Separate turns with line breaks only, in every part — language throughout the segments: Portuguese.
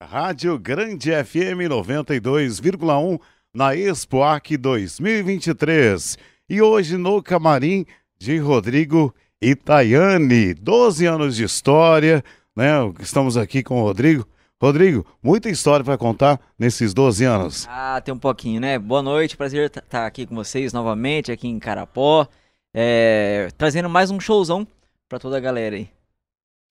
Rádio Grande FM 92,1 na Expoac 2023. E hoje no camarim de Rodrigo Itaiane, 12 anos de história, né? Estamos aqui com o Rodrigo. Rodrigo, muita história para contar nesses 12 anos.
Ah, tem um pouquinho, né? Boa noite, prazer estar tá aqui com vocês novamente, aqui em Carapó, é, trazendo mais um showzão para toda a galera aí.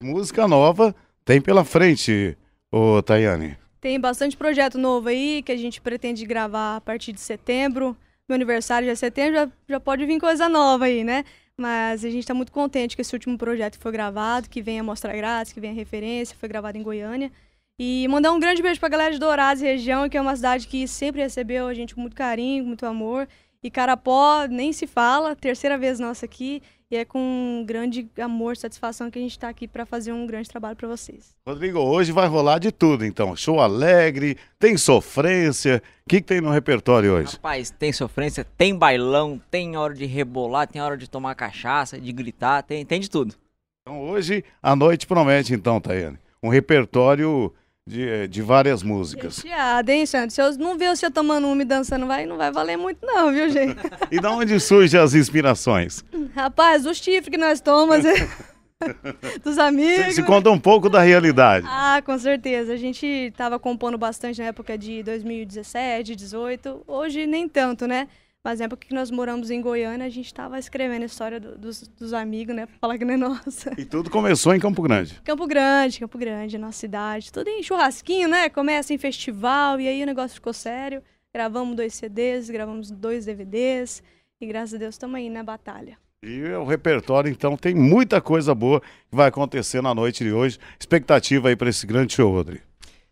Música nova tem pela frente, Ô, Tayane.
Tem bastante projeto novo aí que a gente pretende gravar a partir de setembro. Meu aniversário já é setembro, já, já pode vir coisa nova aí, né? Mas a gente está muito contente com esse último projeto que foi gravado, que vem a mostra grátis, que vem a referência, foi gravado em Goiânia. E mandar um grande beijo para a galera de Dourados região, que é uma cidade que sempre recebeu a gente com muito carinho, muito amor. E Carapó nem se fala, terceira vez nossa aqui. E é com um grande amor, satisfação que a gente está aqui para fazer um grande trabalho para vocês.
Rodrigo, hoje vai rolar de tudo, então. Show alegre, tem sofrência. O que, que, tem no repertório hoje?
Rapaz,
tem sofrência, tem bailão, tem hora de rebolar, tem hora de tomar cachaça, de gritar, tem, tem de tudo. Então hoje
a noite promete, então, Tayane. Um repertório de, eh, de várias músicas.
Recheada, ah, hein, Xande? Se eu não ver você tomando uma e dançando, vai, não vai valer muito não, viu, gente?
e da onde surgem as inspirações?
Rapaz, o chifre que nós tomamos... dos amigos. Se conta
um pouco da realidade.
Ah, com certeza. A gente estava compondo bastante na época de 2017, 18. Hoje nem tanto, né? Mas na é época que nós moramos em Goiânia, a gente estava escrevendo a história do, dos, dos, amigos, né? Pra falar que não é nossa. E
tudo começou em Campo Grande.
Campo Grande, Campo Grande, nossa cidade. Tudo em churrasquinho, né? Começa em festival, e aí o negócio ficou sério. Gravamos dois CDs, gravamos dois DVDs. E graças a Deus estamos aí na batalha.
E o repertório, então, tem muita coisa boa que vai acontecer na noite de hoje. Expectativa aí para esse grande show, Rodrigo.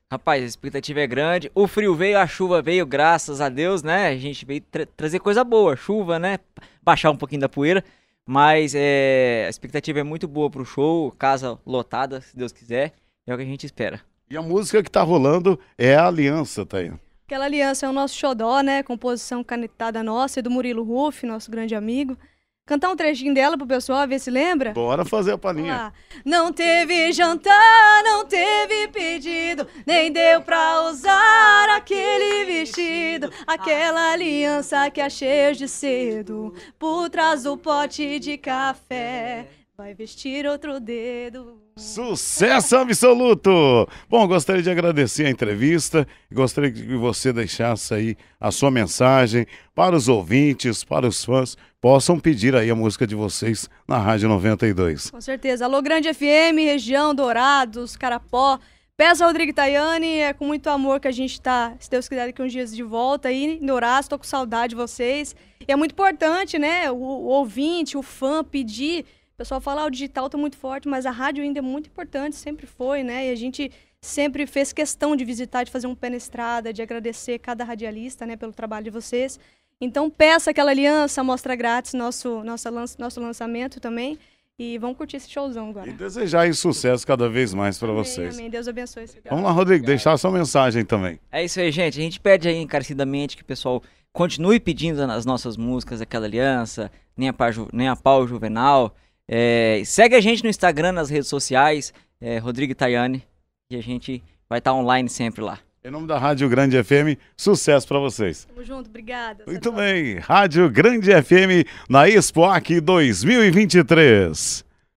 Rapaz, a expectativa é grande. O frio veio, a chuva veio, graças a Deus, né? A gente veio tra trazer coisa boa, chuva, né? Baixar um pouquinho da poeira. Mas é, a expectativa é muito boa pro show, casa lotada, se Deus quiser. É o que a gente espera.
E a música que tá rolando é a Aliança, Thayan.
Aquela aliança é o nosso xodó, né? Composição canetada nossa e do Murilo Ruff, nosso grande amigo. Cantar um trechinho dela pro pessoal ver se lembra?
Bora fazer a paninha.
Não teve jantar, não teve pedido, nem deu pra usar aquele vestido, aquela aliança que achei de cedo, por trás do pote de café. Vai vestir outro dedo.
Sucesso absoluto! Bom, gostaria de agradecer a entrevista. Gostaria que você deixasse aí a sua mensagem para os ouvintes, para os fãs. Possam pedir aí a música de vocês na Rádio 92.
Com certeza. Alô, Grande FM, região Dourados, Carapó. ao Rodrigo Tayane, é com muito amor que a gente está, se Deus quiser, daqui uns dias de volta aí em Dourados, estou com saudade de vocês. E é muito importante, né, o, o ouvinte, o fã pedir o pessoal fala, ah, o digital está muito forte, mas a rádio ainda é muito importante, sempre foi, né? E a gente sempre fez questão de visitar, de fazer um pé na estrada, de agradecer cada radialista, né, pelo trabalho de vocês. Então peça aquela aliança, mostra grátis nosso, nosso lança, nosso lançamento também. E vão curtir esse showzão agora. E desejar
sucesso cada vez mais para vocês. Amém. Deus abençoe. Esse Vamos lá, Rodrigo, Obrigado. deixar a sua mensagem também.
É isso aí, gente. A gente pede aí encarecidamente que o pessoal continue pedindo as nossas músicas, aquela aliança, nem a, pau, nem a pau juvenal. É, segue a gente no Instagram, nas redes sociais, é, Rodrigo Tayane, e a gente vai estar tá online sempre lá. Em nome da Rádio
Grande FM, sucesso para vocês. Tamo junto, obrigada. Muito bem, Rádio Grande FM na Expoac 2023.